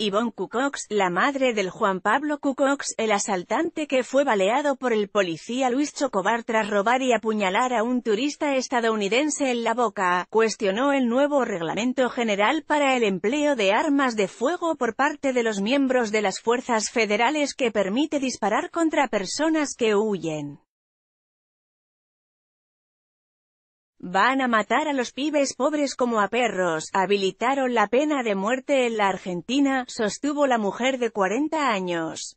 Yvonne Cucox, la madre del Juan Pablo Cucox, el asaltante que fue baleado por el policía Luis Chocobar tras robar y apuñalar a un turista estadounidense en la boca, cuestionó el nuevo Reglamento General para el empleo de armas de fuego por parte de los miembros de las fuerzas federales que permite disparar contra personas que huyen. Van a matar a los pibes pobres como a perros, habilitaron la pena de muerte en la Argentina, sostuvo la mujer de 40 años.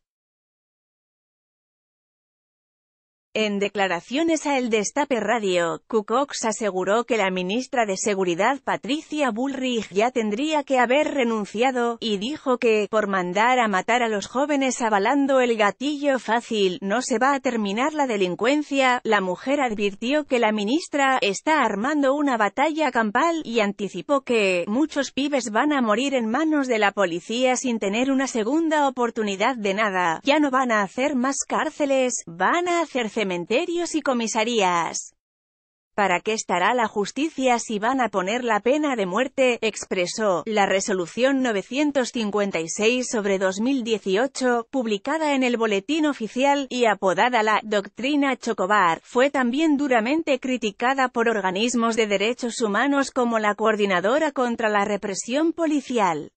En declaraciones a El Destape Radio, kucox aseguró que la ministra de Seguridad Patricia Bullrich ya tendría que haber renunciado, y dijo que, por mandar a matar a los jóvenes avalando el gatillo fácil, no se va a terminar la delincuencia. La mujer advirtió que la ministra está armando una batalla campal y anticipó que muchos pibes van a morir en manos de la policía sin tener una segunda oportunidad de nada. Ya no van a hacer más cárceles, van a hacer cementerios y comisarías. ¿Para qué estará la justicia si van a poner la pena de muerte? expresó la resolución 956 sobre 2018, publicada en el Boletín Oficial, y apodada la «Doctrina Chocobar», fue también duramente criticada por organismos de derechos humanos como la Coordinadora contra la Represión Policial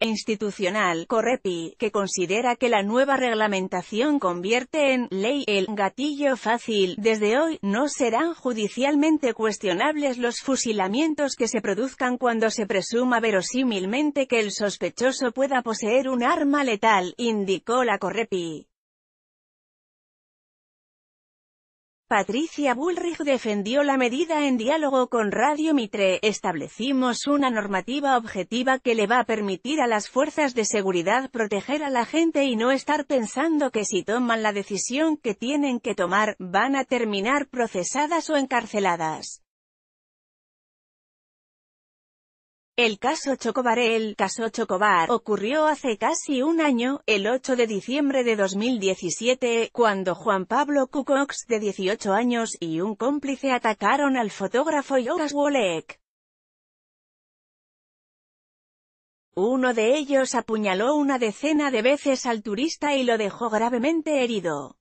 institucional, Correpi, que considera que la nueva reglamentación convierte en ley el gatillo fácil. Desde hoy, no serán judicialmente cuestionables los fusilamientos que se produzcan cuando se presuma verosímilmente que el sospechoso pueda poseer un arma letal, indicó la Correpi. Patricia Bullrich defendió la medida en diálogo con Radio Mitre, establecimos una normativa objetiva que le va a permitir a las fuerzas de seguridad proteger a la gente y no estar pensando que si toman la decisión que tienen que tomar, van a terminar procesadas o encarceladas. El caso Chocobar caso Chocobar ocurrió hace casi un año, el 8 de diciembre de 2017, cuando Juan Pablo Cucox, de 18 años, y un cómplice atacaron al fotógrafo Jorge Wolek. Uno de ellos apuñaló una decena de veces al turista y lo dejó gravemente herido.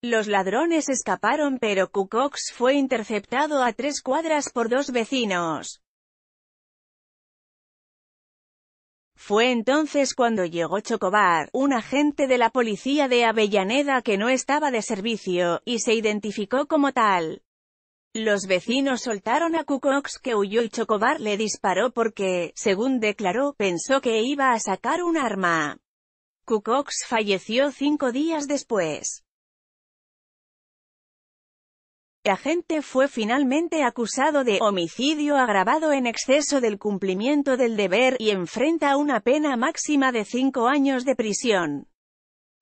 Los ladrones escaparon pero Cucox fue interceptado a tres cuadras por dos vecinos. Fue entonces cuando llegó Chocobar, un agente de la policía de Avellaneda que no estaba de servicio, y se identificó como tal. Los vecinos soltaron a Cucox que huyó y Chocobar le disparó porque, según declaró, pensó que iba a sacar un arma. Cucox falleció cinco días después agente fue finalmente acusado de homicidio agravado en exceso del cumplimiento del deber y enfrenta una pena máxima de cinco años de prisión.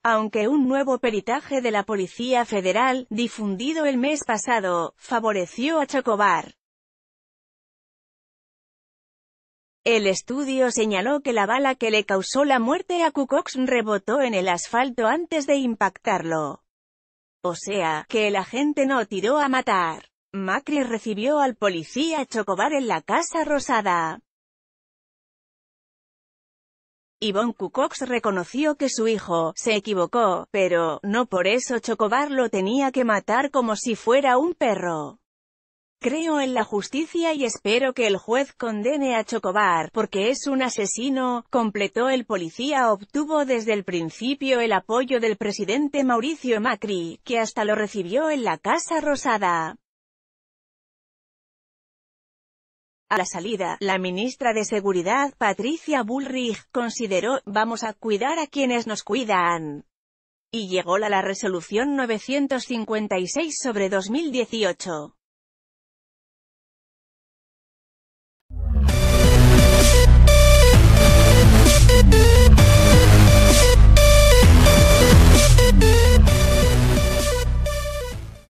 Aunque un nuevo peritaje de la Policía Federal, difundido el mes pasado, favoreció a Chocobar. El estudio señaló que la bala que le causó la muerte a Kukox rebotó en el asfalto antes de impactarlo. O sea, que el agente no tiró a matar. Macri recibió al policía Chocobar en la Casa Rosada. Ivonne Cucox reconoció que su hijo se equivocó, pero no por eso Chocobar lo tenía que matar como si fuera un perro. Creo en la justicia y espero que el juez condene a Chocobar, porque es un asesino, completó el policía. Obtuvo desde el principio el apoyo del presidente Mauricio Macri, que hasta lo recibió en la Casa Rosada. A la salida, la ministra de Seguridad Patricia Bullrich consideró, vamos a cuidar a quienes nos cuidan y llegó la, resolución 956 sobre 2018.